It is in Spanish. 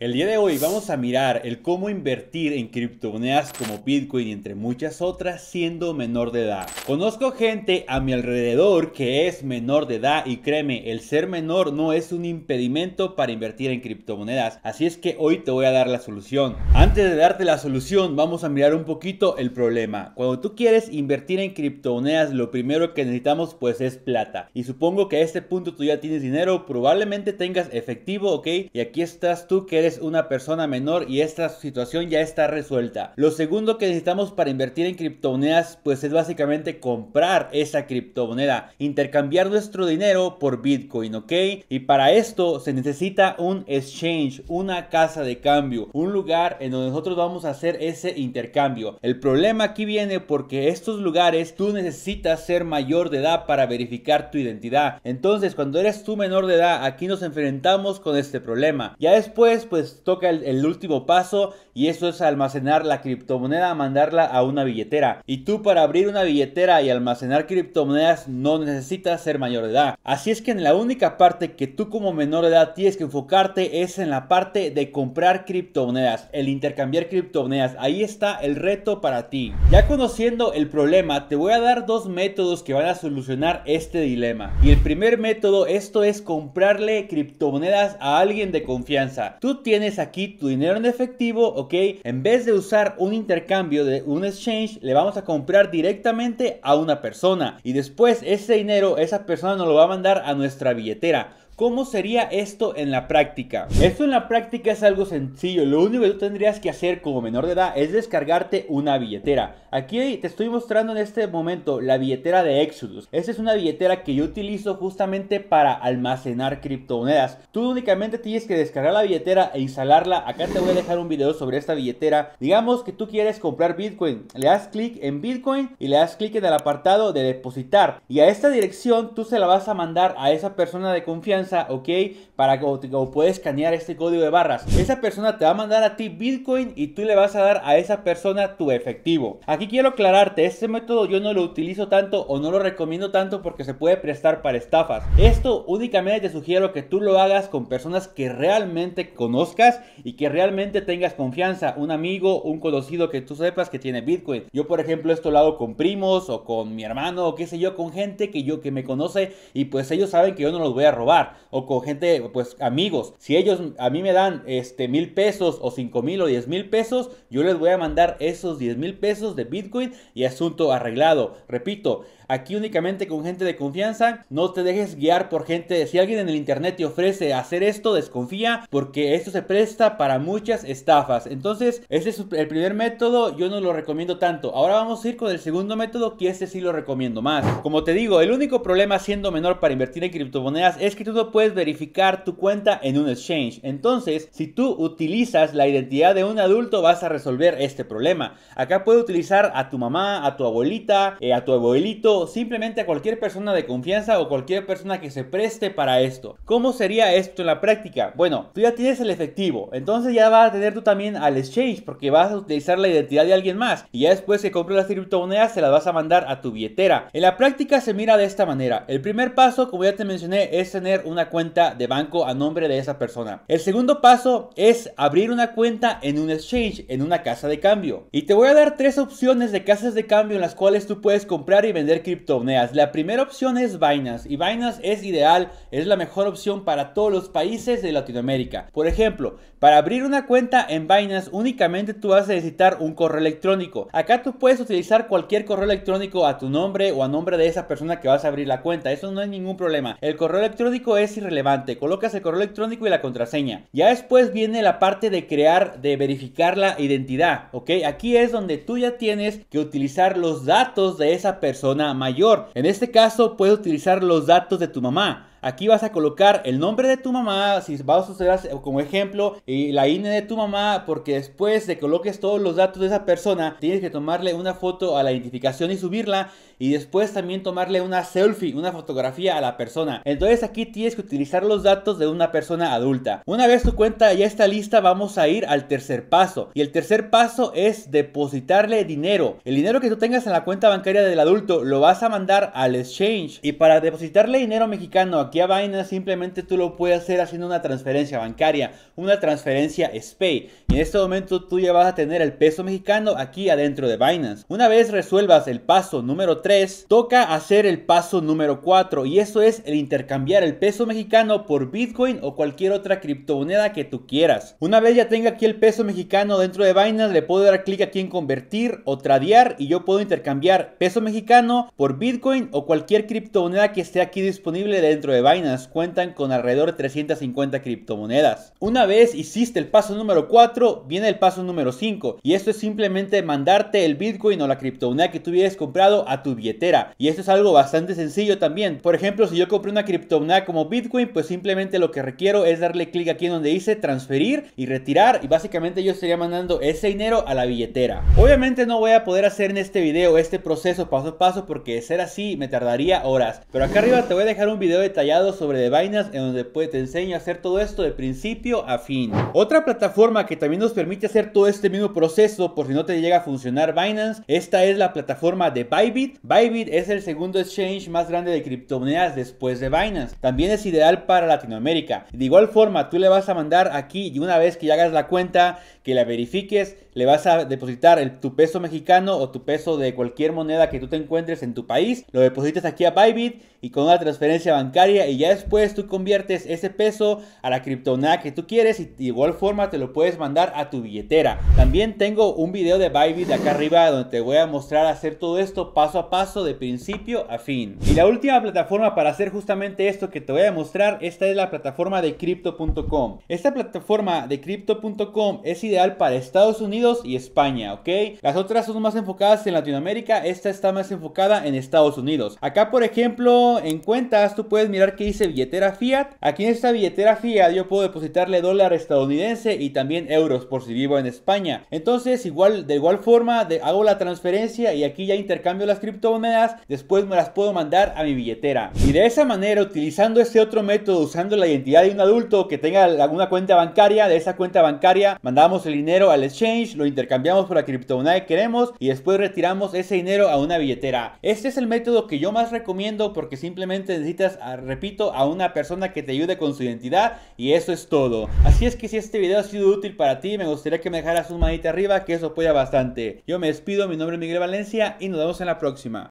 El día de hoy vamos a mirar el cómo invertir en criptomonedas como Bitcoin y entre muchas otras siendo menor de edad. Conozco gente a mi alrededor que es menor de edad y créeme, el ser menor no es un impedimento para invertir en criptomonedas, así es que hoy te voy a dar la solución. Antes de darte la solución, vamos a mirar un poquito el problema. Cuando tú quieres invertir en criptomonedas, lo primero que necesitamos pues es plata. Y supongo que a este punto tú ya tienes dinero, probablemente tengas efectivo, ¿ok? Y aquí estás tú que eres una persona menor y esta situación ya está resuelta. Lo segundo que necesitamos para invertir en criptomonedas pues es básicamente comprar esa criptomoneda, intercambiar nuestro dinero por Bitcoin, ¿ok? Y para esto se necesita un exchange, una casa de cambio, un lugar en donde nosotros vamos a hacer ese intercambio. El problema aquí viene porque estos lugares tú necesitas ser mayor de edad para verificar tu identidad. Entonces cuando eres tú menor de edad aquí nos enfrentamos con este problema. Ya después pues pues, toca el, último paso y eso es almacenar la criptomoneda, mandarla a una billetera. Y tú para abrir una billetera y almacenar criptomonedas no necesitas ser mayor de edad. Así es que en la única parte que tú como menor de edad tienes que enfocarte es en la parte de comprar criptomonedas, el intercambiar criptomonedas. Ahí está el reto para ti. Ya conociendo el problema, te voy a dar dos métodos que van a solucionar este dilema. Y el primer método, esto es comprarle criptomonedas a alguien de confianza. Tú tienes aquí tu dinero en efectivo, ¿ok? En vez de usar un intercambio de un exchange, le vamos a comprar directamente a una persona. Y después ese dinero, esa persona nos lo va a mandar a nuestra billetera. ¿Cómo sería esto en la práctica? Esto en la práctica es algo sencillo. Lo único que tú tendrías que hacer como menor de edad es descargarte una billetera. Aquí te estoy mostrando en este momento la billetera de Exodus. Esta es una billetera que yo utilizo justamente para almacenar criptomonedas. Tú únicamente tienes que descargar la billetera e instalarla. Acá te voy a dejar un video sobre esta billetera. Digamos que tú quieres comprar Bitcoin. Le das clic en Bitcoin y le das clic en el apartado de depositar. Y a esta dirección tú se la vas a mandar a esa persona de confianza ok, para que o, puedes escanear este código de barras. Esa persona te va a mandar a ti Bitcoin y tú le vas a dar a esa persona tu efectivo. Aquí quiero aclararte, este método yo no lo utilizo tanto o no lo recomiendo tanto porque se puede prestar para estafas. Esto únicamente te sugiero que tú lo hagas con personas que realmente conozcas y que realmente tengas confianza. Un amigo, un conocido que tú sepas que tiene Bitcoin. Yo por ejemplo esto lo hago con primos o con mi hermano o qué sé yo, con gente que yo que me conoce y pues ellos saben que yo no los voy a robar o con gente, pues amigos. Si ellos a mí me dan este mil pesos o cinco mil o diez mil pesos, yo les voy a mandar esos diez mil pesos de Bitcoin y asunto arreglado. Repito, Aquí únicamente con gente de confianza, no te dejes guiar por gente. Si alguien en el internet te ofrece hacer esto, desconfía porque esto se presta para muchas estafas. Entonces, este es el primer método, yo no lo recomiendo tanto. Ahora vamos a ir con el segundo método que este sí lo recomiendo más. Como te digo, el único problema siendo menor para invertir en criptomonedas es que tú no puedes verificar tu cuenta en un exchange. Entonces, si tú utilizas la identidad de un adulto, vas a resolver este problema. Acá puedes utilizar a tu mamá, a tu abuelita, eh, a tu abuelito simplemente a cualquier persona de confianza o cualquier persona que se preste para esto. ¿Cómo sería esto en la práctica? Bueno, tú ya tienes el efectivo, entonces ya vas a tener tú también al exchange porque vas a utilizar la identidad de alguien más y ya después que compres las criptomonedas se las vas a mandar a tu billetera. En la práctica se mira de esta manera. El primer paso, como ya te mencioné, es tener una cuenta de banco a nombre de esa persona. El segundo paso es abrir una cuenta en un exchange, en una casa de cambio. Y te voy a dar tres opciones de casas de cambio en las cuales tú puedes comprar y vender la primera opción es Binance y Binance es ideal, es la mejor opción para todos los países de Latinoamérica. Por ejemplo, para abrir una cuenta en Binance únicamente tú vas a necesitar un correo electrónico. Acá tú puedes utilizar cualquier correo electrónico a tu nombre o a nombre de esa persona que vas a abrir la cuenta. Eso no es ningún problema. El correo electrónico es irrelevante. Colocas el correo electrónico y la contraseña. Ya después viene la parte de crear, de verificar la identidad. ¿Ok? Aquí es donde tú ya tienes que utilizar los datos de esa persona mayor. En este caso puedes utilizar los datos de tu mamá. Aquí vas a colocar el nombre de tu mamá, si vas a usar como ejemplo y la INE de tu mamá, porque después de coloques todos los datos de esa persona, tienes que tomarle una foto a la identificación y subirla y después también tomarle una selfie, una fotografía a la persona. Entonces aquí tienes que utilizar los datos de una persona adulta. Una vez tu cuenta ya está lista, vamos a ir al tercer paso. Y el tercer paso es depositarle dinero. El dinero que tú tengas en la cuenta bancaria del adulto lo vas a mandar al exchange. Y para depositarle dinero mexicano a Binance, simplemente tú lo puedes hacer haciendo una transferencia bancaria, una transferencia SPAY. Y en este momento tú ya vas a tener el peso mexicano aquí adentro de Binance. Una vez resuelvas el paso número 3, toca hacer el paso número 4 y eso es el intercambiar el peso mexicano por Bitcoin o cualquier otra criptomoneda que tú quieras. Una vez ya tenga aquí el peso mexicano dentro de Binance, le puedo dar clic aquí en convertir o tradear y yo puedo intercambiar peso mexicano por Bitcoin o cualquier criptomoneda que esté aquí disponible dentro de Binance cuentan con alrededor de 350 criptomonedas. Una vez hiciste el paso número 4, viene el paso número 5 y esto es simplemente mandarte el Bitcoin o la criptomoneda que tú hubieras comprado a tu billetera. Y esto es algo bastante sencillo también. Por ejemplo, si yo compré una criptomoneda como Bitcoin, pues simplemente lo que requiero es darle clic aquí en donde dice transferir y retirar y básicamente yo estaría mandando ese dinero a la billetera. Obviamente no voy a poder hacer en este video este proceso paso a paso porque ser así me tardaría horas. Pero acá arriba te voy a dejar un video detallado sobre de Binance en donde pues, te enseño a hacer todo esto de principio a fin. Otra plataforma que también nos permite hacer todo este mismo proceso por si no te llega a funcionar Binance, esta es la plataforma de Bybit. Bybit es el segundo exchange más grande de criptomonedas después de Binance. También es ideal para Latinoamérica. De igual forma, tú le vas a mandar aquí y una vez que ya hagas la cuenta, que la verifiques, le vas a depositar el, tu peso mexicano o tu peso de cualquier moneda que tú te encuentres en tu país, lo depositas aquí a Bybit y con una transferencia bancaria y ya después tú conviertes ese peso a la criptonada que tú quieres y de igual forma te lo puedes mandar a tu billetera. También tengo un video de Bybit de acá arriba donde te voy a mostrar hacer todo esto paso a paso de principio a fin. Y la última plataforma para hacer justamente esto que te voy a mostrar, esta es la plataforma de crypto.com. Esta plataforma de crypto.com es ideal para Estados Unidos y España, ¿ok? Las otras son más enfocadas en Latinoamérica, esta está más enfocada en Estados Unidos. Acá por ejemplo en cuentas tú puedes mirar que dice billetera fiat. Aquí en esta billetera fiat yo puedo depositarle dólar estadounidense y también euros por si vivo en España. Entonces igual de igual forma hago la transferencia y aquí ya intercambio las criptomonedas. Después me las puedo mandar a mi billetera. Y de esa manera utilizando este otro método usando la identidad de un adulto que tenga alguna cuenta bancaria. De esa cuenta bancaria mandamos el dinero al exchange, lo intercambiamos por la criptomoneda que queremos y después retiramos ese dinero a una billetera. Este es el método que yo más recomiendo porque simplemente necesitas repito, a una persona que te ayude con su identidad y eso es todo. Así es que si este video ha sido útil para ti, me gustaría que me dejaras un manita arriba, que eso apoya bastante. Yo me despido, mi nombre es Miguel Valencia y nos vemos en la próxima.